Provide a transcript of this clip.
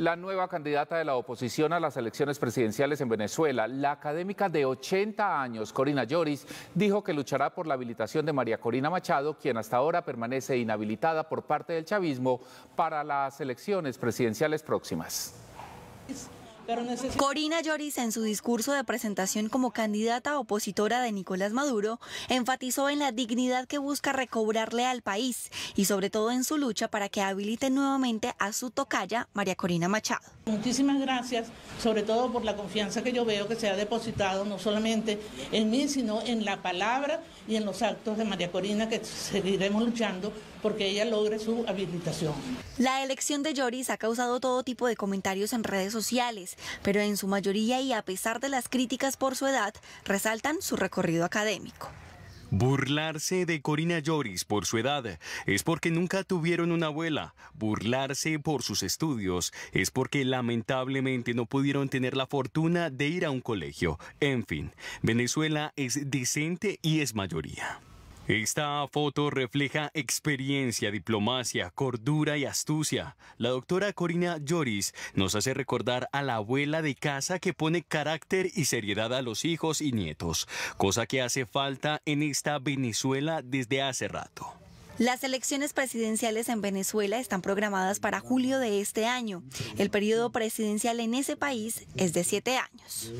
la nueva candidata de la oposición a las elecciones presidenciales en Venezuela, la académica de 80 años, Corina Lloris, dijo que luchará por la habilitación de María Corina Machado, quien hasta ahora permanece inhabilitada por parte del chavismo para las elecciones presidenciales próximas. Corina Lloris, en su discurso de presentación como candidata opositora de Nicolás Maduro, enfatizó en la dignidad que busca recobrarle al país y sobre todo en su lucha para que habilite nuevamente a su tocaya, María Corina Machado. Muchísimas gracias, sobre todo por la confianza que yo veo que se ha depositado no solamente en mí, sino en la palabra y en los actos de María Corina, que seguiremos luchando porque ella logre su habilitación. La elección de Lloris ha causado todo tipo de comentarios en redes sociales pero en su mayoría y a pesar de las críticas por su edad, resaltan su recorrido académico. Burlarse de Corina Lloris por su edad es porque nunca tuvieron una abuela. Burlarse por sus estudios es porque lamentablemente no pudieron tener la fortuna de ir a un colegio. En fin, Venezuela es decente y es mayoría. Esta foto refleja experiencia, diplomacia, cordura y astucia. La doctora Corina Lloris nos hace recordar a la abuela de casa que pone carácter y seriedad a los hijos y nietos, cosa que hace falta en esta Venezuela desde hace rato. Las elecciones presidenciales en Venezuela están programadas para julio de este año. El periodo presidencial en ese país es de siete años.